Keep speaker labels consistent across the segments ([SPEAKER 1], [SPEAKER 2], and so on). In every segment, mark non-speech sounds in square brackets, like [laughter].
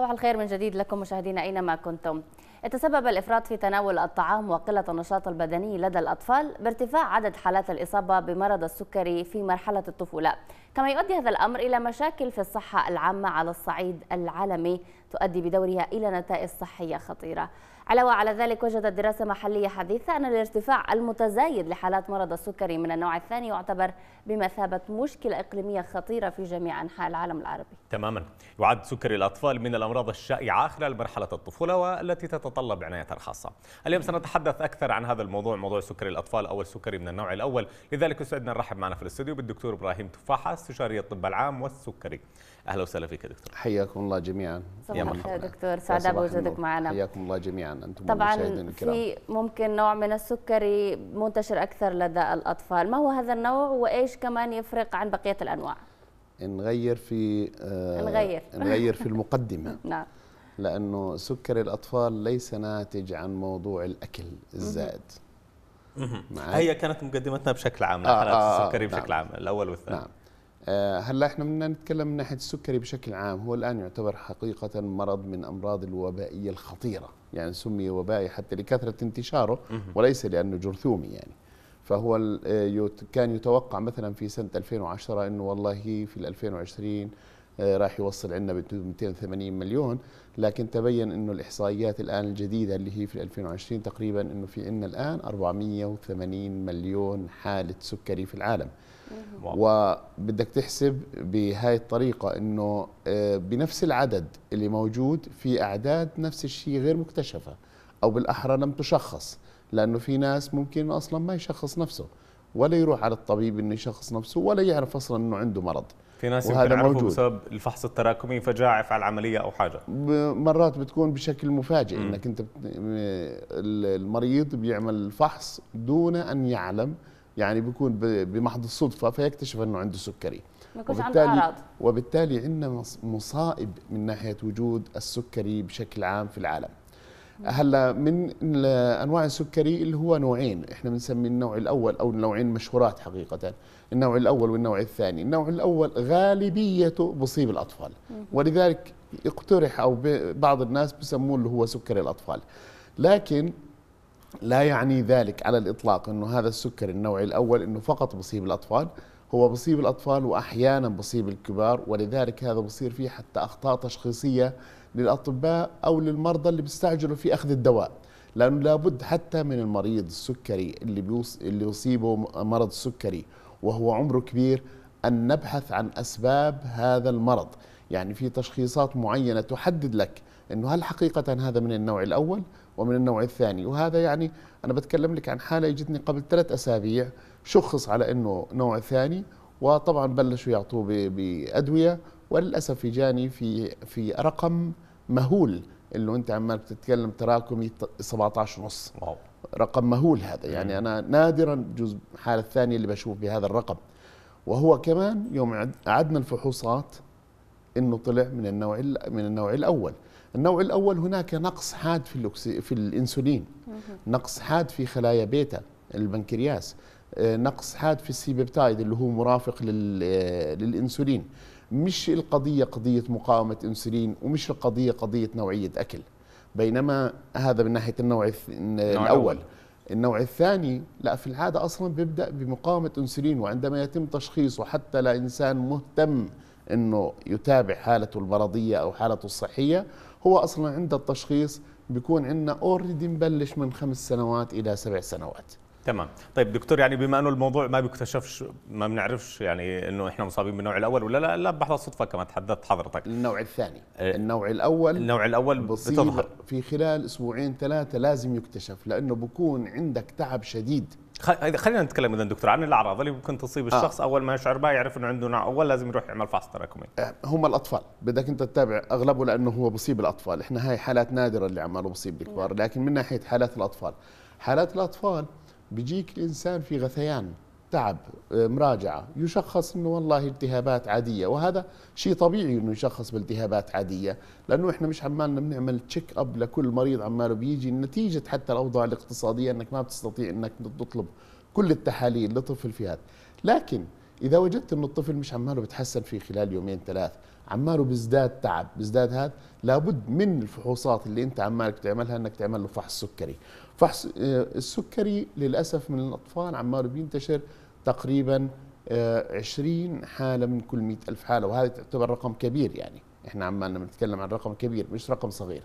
[SPEAKER 1] صباح الخير من جديد لكم مشاهدينا أينما كنتم يتسبب الإفراط في تناول الطعام وقلة النشاط البدني لدى الأطفال بارتفاع عدد حالات الإصابة بمرض السكري في مرحلة الطفولة كما يؤدي هذا الأمر إلى مشاكل في الصحة العامة على الصعيد العالمي تؤدي بدورها إلى نتائج صحية خطيرة علاوة على ذلك وجدت دراسة محلية حديثة أن الارتفاع المتزايد لحالات مرض السكري من النوع الثاني يعتبر بمثابة مشكلة إقليمية خطيرة في جميع أنحاء العالم العربي
[SPEAKER 2] تماما يعد سكري الأطفال من الأمراض الشائعة خلال مرحلة الطفولة والتي تتطلب عناية خاصة اليوم سنتحدث أكثر عن هذا الموضوع موضوع سكري الأطفال أو السكري من النوع الأول لذلك يسعدنا نرحب معنا في الاستوديو بالدكتور إبراهيم تفاحة استشاري الطب العام والسكري اهلا وسهلا فيك يا دكتور
[SPEAKER 3] حياكم الله جميعا
[SPEAKER 1] يا مرحبا دكتور سعداء بوجودك معنا
[SPEAKER 3] حياكم الله جميعا انتم طبعا الكرام. في
[SPEAKER 1] ممكن نوع من السكري منتشر اكثر لدى الاطفال ما هو هذا النوع وايش كمان يفرق عن بقيه الانواع
[SPEAKER 3] نغير في آه نغير نغير في المقدمه [laughs] نعم لانه سكري الاطفال ليس ناتج عن موضوع الاكل الزائد
[SPEAKER 2] هي كانت مقدمتنا بشكل عام آه،, آه آه السكري آه، بشكل نعم. عام الاول
[SPEAKER 3] والثاني نعم آه، هلا احنا بدنا نتكلم من ناحيه السكري بشكل عام هو الان يعتبر حقيقه مرض من امراض الوبائيه الخطيره يعني سمي وبائي حتى لكثره انتشاره وليس لانه جرثومي يعني فهو آه، كان يتوقع مثلا في سنه 2010 انه والله في 2020 آه، راح يوصل عندنا ب 280 مليون لكن تبين انه الاحصائيات الان الجديده اللي هي في 2020 تقريبا انه في عندنا الان 480 مليون حاله سكري في العالم وبدك تحسب بهاي الطريقه انه آه، بنفس العدد اللي موجود في اعداد نفس الشيء غير مكتشفه او بالاحرى لم تشخص لانه في ناس ممكن اصلا ما يشخص نفسه ولا يروح على الطبيب انه يشخص نفسه ولا يعرف اصلا انه عنده مرض في ناس وهذا يمكن موجود بسبب
[SPEAKER 2] الفحص التراكمي فجاء يفعل عمليه او حاجه
[SPEAKER 3] مرات بتكون بشكل مفاجئ م. انك انت المريض بيعمل فحص دون ان يعلم يعني بيكون بمحض الصدفه فيكتشف انه عنده سكري وبالتالي وبالتالي عندنا مصائب من ناحيه وجود السكري بشكل عام في العالم هلا من انواع السكري اللي هو نوعين احنا بنسميه النوع الاول او النوعين مشهورات حقيقه النوع الاول والنوع الثاني النوع الاول غالبيته بصيب الاطفال ولذلك اقترح او بعض الناس بسموه اللي هو سكري الاطفال لكن لا يعني ذلك على الاطلاق انه هذا السكر النوع الاول انه فقط بصيب الاطفال هو بصيب الاطفال واحيانا بصيب الكبار ولذلك هذا بصير فيه حتى اخطاء تشخيصيه للاطباء او للمرضى اللي بيستعجلوا في اخذ الدواء لانه لابد حتى من المريض السكري اللي بيوص... اللي يصيبه مرض السكري وهو عمره كبير ان نبحث عن اسباب هذا المرض يعني في تشخيصات معينه تحدد لك انه هل حقيقه هذا من النوع الاول ومن النوع الثاني وهذا يعني انا بتكلم لك عن حاله اجتني قبل ثلاث اسابيع شخص على انه نوع ثاني وطبعا بلشوا يعطوه بادويه وللاسف جاني في في رقم مهول اللي انت عمال بتتكلم تراكمي 17 ونص واو رقم مهول هذا يعني انا نادرا جزء الحاله الثانيه اللي بشوف بهذا الرقم وهو كمان يوم عدنا الفحوصات انه طلع من النوع من النوع الاول النوع الاول هناك نقص حاد في في الانسولين نقص حاد في خلايا بيتا البنكرياس آه، نقص حاد في السي بيبتايد اللي هو مرافق آه، للانسولين مش القضية قضية مقاومة أنسولين ومش القضية قضية نوعية أكل بينما هذا من ناحية النوع الأول النوع الثاني لا في العادة أصلا بيبدأ بمقاومة أنسولين وعندما يتم تشخيصه حتى لا إنسان مهتم أنه يتابع حالته المرضية أو حالته الصحية هو أصلا عند التشخيص بيكون عندنا اوريدي مبلش من خمس سنوات إلى سبع سنوات
[SPEAKER 2] تمام طيب دكتور يعني بما انه الموضوع ما بيكتشفش ما بنعرفش يعني انه احنا مصابين بالنوع الاول ولا لا لا بحظ الصدفه كما تحدثت حضرتك النوع الثاني آه، النوع الاول النوع الاول بتظهر
[SPEAKER 3] في خلال اسبوعين ثلاثه لازم يكتشف لانه بكون عندك تعب شديد
[SPEAKER 2] خلينا نتكلم اذا دكتور عن الاعراض اللي ممكن تصيب آه. الشخص آه. اول ما يشعر بها يعرف انه عنده نوع اول لازم يروح يعمل فحص تراكمي
[SPEAKER 3] آه، هم الاطفال بدك انت تتابع اغلبه لانه هو بصيب الاطفال احنا هاي حالات نادره اللي عماله بصيب الكبار نعم. لكن من ناحيه حالات الاطفال حالات الاطفال بيجيك الإنسان في غثيان تعب آه، مراجعة يشخص أنه والله التهابات عادية وهذا شيء طبيعي أنه يشخص بالتهابات عادية لأنه إحنا مش عمالنا بنعمل تشيك أب لكل مريض عماله بيجي نتيجة حتى الأوضاع الاقتصادية أنك ما بتستطيع أنك تطلب كل التحاليل لطفل في هذا لكن اذا وجدت ان الطفل مش عماله بتحسن في خلال يومين ثلاث عماله بيزداد تعب بيزداد هذا لابد من الفحوصات اللي انت عمالك تعملها انك تعمل له فحص سكري فحص آه، السكري للاسف من الاطفال عماله بينتشر تقريبا 20 آه، حاله من كل 100 الف حاله وهذا تعتبر رقم كبير يعني احنا عمالنا بنتكلم عن رقم كبير مش رقم صغير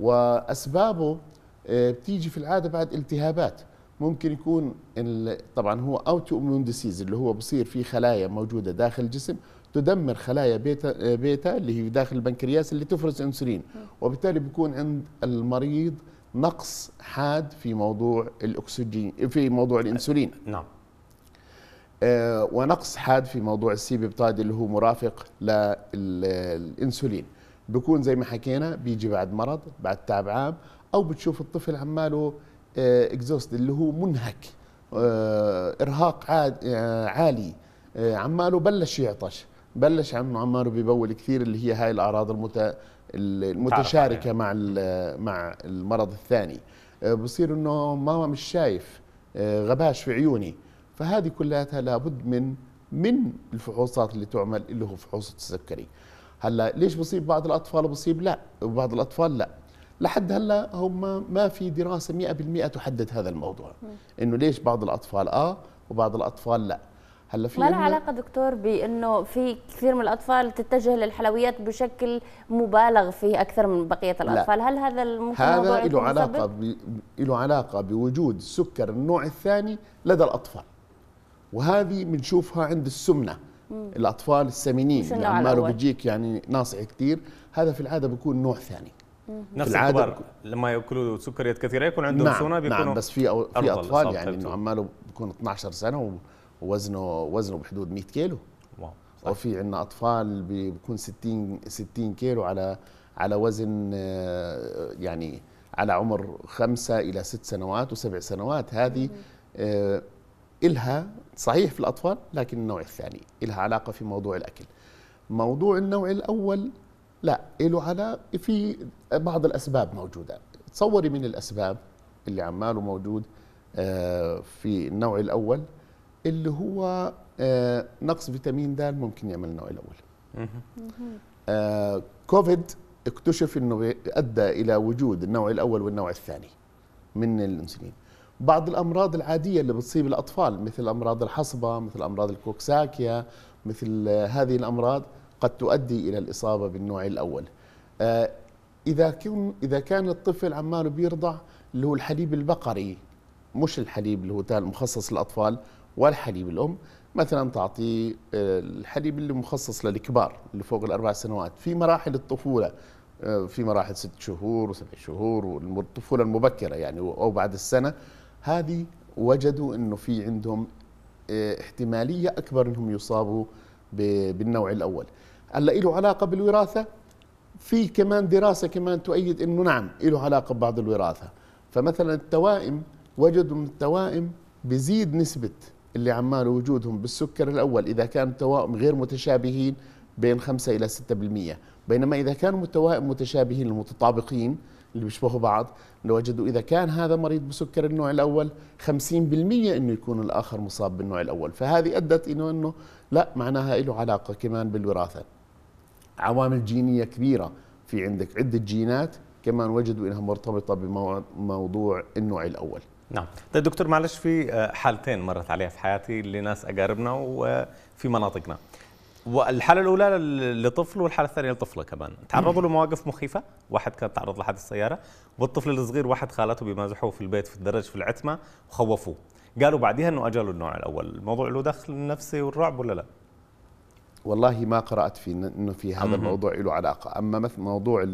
[SPEAKER 3] واسبابه آه، بتيجي في العاده بعد التهابات ممكن يكون طبعا هو اوتو اميون ديسيز اللي هو بصير في خلايا موجوده داخل الجسم تدمر خلايا بيتا بيتا اللي هي داخل البنكرياس اللي تفرز انسولين وبالتالي بيكون عند المريض نقص حاد في موضوع الاكسجين في موضوع الانسولين نعم آه، ونقص حاد في موضوع السي بيبتايد اللي هو مرافق للانسولين بيكون زي ما حكينا بيجي بعد مرض بعد تعب عام او بتشوف الطفل عماله اكزوست آه، اللي هو منهك آه، ارهاق آه، عالي عماله بلش يعطش بلش عم عماله بيبول كثير اللي هي هاي الاعراض المت... المتشاركه مع مع المرض الثاني بصير انه ماما مش شايف غباش في عيوني فهذه كلها لابد من من الفحوصات اللي تعمل اللي هو فحوص السكري هلا ليش بصيب بعض الاطفال بصيب لا وبعض الاطفال لا لحد هلا هم ما في دراسه 100% تحدد هذا الموضوع انه ليش بعض الاطفال اه وبعض الاطفال لا هلا في ما لها علاقه
[SPEAKER 1] دكتور بانه في كثير من الاطفال تتجه للحلويات بشكل مبالغ فيه اكثر من بقيه الاطفال لا. هل هذا الموضوع هذا له علاقه
[SPEAKER 3] بي... له علاقه بوجود سكر النوع الثاني لدى الاطفال وهذه بنشوفها عند السمنه مم. الاطفال السمينين اللي عماله بيجيك يعني ناصع كثير هذا في العاده بيكون نوع ثاني
[SPEAKER 2] نفس الكبار لما ياكلوا سكريات كثيره يكون عندهم نعم سمنه بيكونوا نعم بس في في اطفال يعني انه
[SPEAKER 3] عماله بيكون 12 سنه ووزنه وزنه بحدود 100 كيلو واو وفي عندنا اطفال بيكون 60 60 كيلو على على وزن آه، يعني على عمر خمسة إلى ست سنوات وسبع سنوات هذه آه، إلها صحيح في الأطفال لكن النوع الثاني إلها علاقة في موضوع الأكل موضوع النوع الأول لا له علاقه في بعض الاسباب موجوده تصوري من الاسباب اللي عماله موجود آه، في النوع الاول اللي هو آه، نقص فيتامين د ممكن يعمل النوع الاول آه، كوفيد اكتشف انه ادى الى وجود النوع الاول والنوع الثاني من الانسولين بعض الامراض العاديه اللي بتصيب الاطفال مثل امراض الحصبه مثل امراض الكوكساكيا مثل هذه الامراض قد تؤدي الى الاصابه بالنوع الاول آه، اذا كان اذا كان الطفل عماله بيرضع اللي هو الحليب البقري مش الحليب اللي هو تاع المخصص للاطفال والحليب الام مثلا تعطيه آه، الحليب اللي مخصص للكبار اللي فوق الاربع سنوات في مراحل الطفوله آه، في مراحل ست شهور وسبع شهور والطفوله المبكره يعني او بعد السنه هذه وجدوا انه في عندهم احتماليه اكبر انهم يصابوا بالنوع الاول هلا له علاقه بالوراثه في كمان دراسه كمان تؤيد انه نعم له علاقه ببعض الوراثه فمثلا التوائم وجدوا من التوائم بزيد نسبه اللي عماله وجودهم بالسكر الاول اذا كان التوائم غير متشابهين بين 5 الى 6% بينما اذا كانوا التوائم متشابهين المتطابقين اللي بيشبهوا بعض لوجدوا اذا كان هذا مريض بسكر النوع الاول 50% انه يكون الاخر مصاب بالنوع الاول فهذه ادت انه انه لا معناها له علاقه كمان بالوراثه عوامل جينيه كبيره في عندك عده جينات كمان وجدوا انها مرتبطه بموضوع النوع الاول نعم
[SPEAKER 2] طيب دكتور معلش في آه، حالتين مرت عليها في حياتي لناس اقاربنا وفي مناطقنا والحاله الاولى لطفل والحاله الثانيه لطفله كمان تعرضوا لمواقف مخيفه واحد كان تعرض لحادث السياره والطفل الصغير واحد خالته بيمازحوه في البيت في الدرج في العتمه وخوفوه قالوا بعدها انه اجاله النوع الاول الموضوع له دخل نفسي والرعب ولا لا
[SPEAKER 3] والله ما قرأت في أنه في هذا الموضوع له علاقة أما مثل موضوع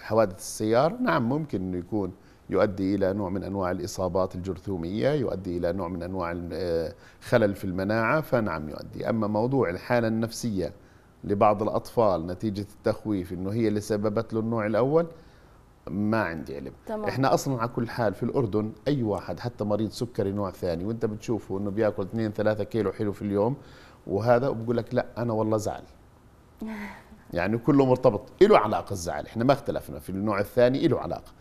[SPEAKER 3] حوادث السيار نعم ممكن أنه يكون يؤدي إلى نوع من أنواع الإصابات الجرثومية يؤدي إلى نوع من أنواع آه، خلل في المناعة فنعم يؤدي أما موضوع الحالة النفسية لبعض الأطفال نتيجة التخويف أنه هي اللي سببت له النوع الأول ما عندي علم تمام. احنا اصلا على كل حال في الاردن اي واحد حتى مريض سكري نوع ثاني وانت بتشوفه انه بياكل 2 3 كيلو حلو في اليوم وهذا وبقول لك لا انا والله زعل يعني كله مرتبط له علاقه الزعل احنا ما اختلفنا في النوع الثاني له علاقه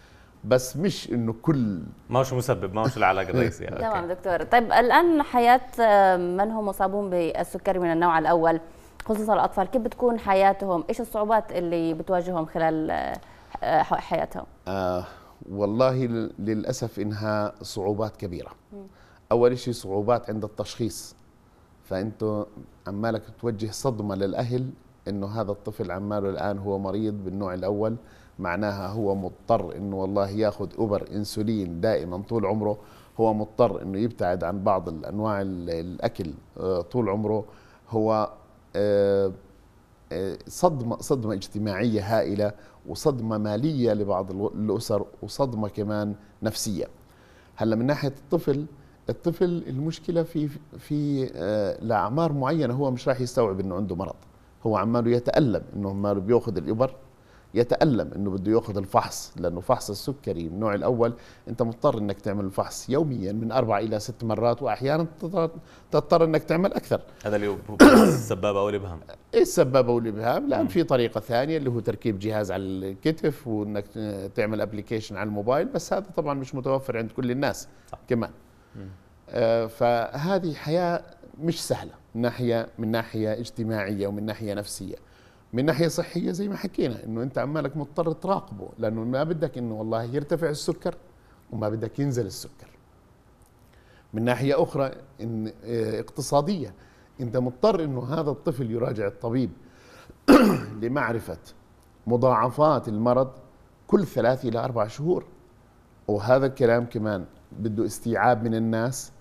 [SPEAKER 3] بس مش انه كل ما هوش مسبب ما هوش الرئيسيه
[SPEAKER 1] [laughs] الرئيسي تمام دكتور طيب الان حياه من هم مصابون بالسكري من النوع الاول خصوصا الاطفال كيف بتكون حياتهم ايش الصعوبات اللي بتواجههم خلال آه، حياتهم
[SPEAKER 3] آه والله للاسف انها صعوبات كبيره اول شيء صعوبات عند التشخيص فانت عمالك توجه صدمه للاهل انه هذا الطفل عماله الان هو مريض بالنوع الاول معناها هو مضطر انه والله ياخذ ابر انسولين دائما طول عمره هو مضطر انه يبتعد عن بعض الانواع الاكل آه، طول عمره هو آه، آه، صدمه صدمه اجتماعيه هائله وصدمه ماليه لبعض الاسر وصدمه كمان نفسيه هلا من ناحيه الطفل الطفل المشكله في في آه، لاعمار معينه هو مش راح يستوعب انه عنده مرض هو عماله يتالم انه عماله بياخذ الابر يتالم انه بده ياخذ الفحص لانه فحص السكري من النوع الاول انت مضطر انك تعمل الفحص يوميا من اربع الى ست مرات واحيانا تضطر انك تعمل اكثر هذا اللي هو [coughs] السبابه والابهام ايه السبابه والابهام لان في طريقه ثانيه اللي هو تركيب جهاز على الكتف وانك تعمل ابلكيشن على الموبايل بس هذا طبعا مش متوفر عند كل الناس صح. كمان آه، فهذه حياة مش سهلة من ناحية من ناحية اجتماعية ومن ناحية نفسية من ناحية صحية زي ما حكينا انه انت عمالك مضطر تراقبه لانه ما بدك انه والله يرتفع السكر وما بدك ينزل السكر من ناحية أخرى إن آه، اقتصادية أنت مضطر أنه هذا الطفل يراجع الطبيب [clears throat] لمعرفة مضاعفات المرض كل ثلاث إلى أربع شهور وهذا الكلام كمان بده استيعاب من الناس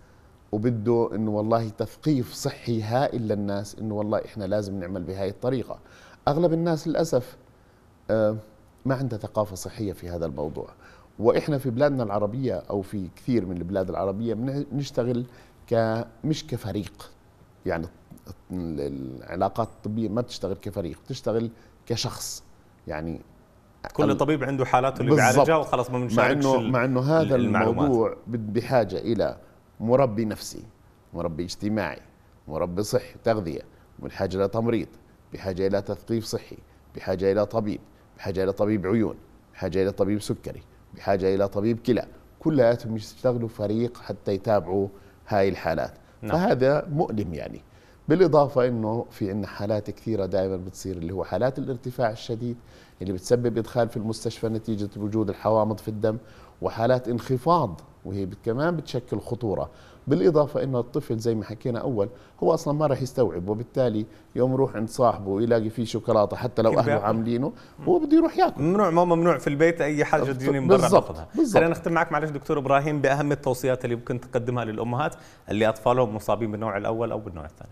[SPEAKER 3] وبده انه والله تثقيف صحي هائل للناس انه والله احنا لازم نعمل بهاي الطريقه اغلب الناس للاسف آه، ما عندها ثقافه صحيه في هذا الموضوع واحنا في بلادنا العربيه او في كثير من البلاد العربيه بنشتغل مش كفريق يعني العلاقات الطبيه ما بتشتغل كفريق بتشتغل كشخص يعني كل طبيب
[SPEAKER 2] عنده حالاته اللي بيعالجها وخلص ما بنشاركش مع انه مع انه هذا الموضوع
[SPEAKER 3] بحاجه الى مربي نفسي مربي اجتماعي مربي صحي تغذيه بحاجه الى تمريض بحاجه الى تثقيف صحي بحاجه الى طبيب بحاجه الى طبيب عيون بحاجه الى طبيب سكري بحاجه الى طبيب كلى كلياتهم يشتغلوا فريق حتى يتابعوا هاي الحالات نعم. فهذا مؤلم يعني بالاضافه انه في عنا حالات كثيره دائما بتصير اللي هو حالات الارتفاع الشديد اللي بتسبب ادخال في المستشفى نتيجه وجود الحوامض في الدم وحالات انخفاض وهي كمان بتشكل خطوره بالاضافه انه الطفل زي ما حكينا اول هو اصلا ما راح يستوعب وبالتالي يوم يروح عند صاحبه ويلاقي فيه شوكولاته حتى لو اهله عاملينه هو بده يروح ياكل ممنوع ما ممنوع
[SPEAKER 2] في البيت اي حاجه ديوني مبرر ناخذها خلينا نختم معك معلش دكتور ابراهيم باهم التوصيات اللي ممكن تقدمها للامهات اللي اطفالهم مصابين بالنوع الاول او بالنوع الثاني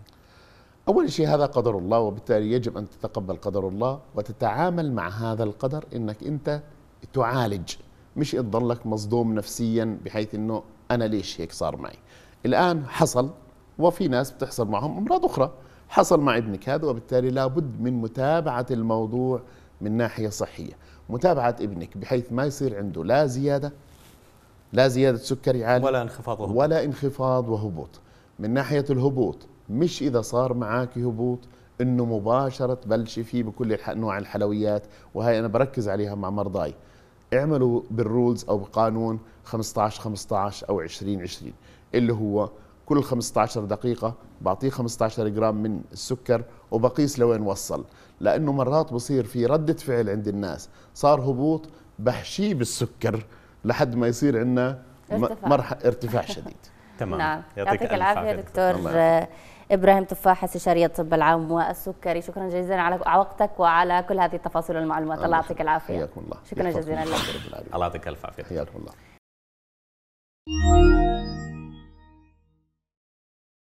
[SPEAKER 3] أول شيء هذا قدر الله وبالتالي يجب أن تتقبل قدر الله وتتعامل مع هذا القدر أنك أنت تعالج مش تضلك مصدوم نفسيا بحيث أنه أنا ليش هيك صار معي الآن حصل وفي ناس بتحصل معهم أمراض أخرى حصل مع ابنك هذا وبالتالي لابد من متابعة الموضوع من ناحية صحية متابعة ابنك بحيث ما يصير عنده لا زيادة لا زيادة سكري عالي ولا انخفاض وهبوط ولا انخفاض وهبوط من ناحية الهبوط مش اذا صار معك هبوط انه مباشره تبلشي فيه بكل انواع الحلويات وهي انا بركز عليها مع مرضاي اعملوا بالرولز او بقانون 15 15 او 20 20 اللي هو كل 15 دقيقة بعطيه 15 جرام من السكر وبقيس لوين وصل لأنه مرات بصير في ردة فعل عند الناس صار هبوط بحشيه بالسكر لحد ما يصير عندنا ارتفاع, ارتفاع شديد
[SPEAKER 1] [laughs] تمام نعم يعطيك العافية دكتور إبراهيم تفاح استشاري الطب العام والسكري شكرا جزيلا على وقتك وعلى كل هذه التفاصيل والمعلومات الله يعطيك العافية حياكم الله شكرا جزيلا لك الله يعطيك الف عافية حياكم الله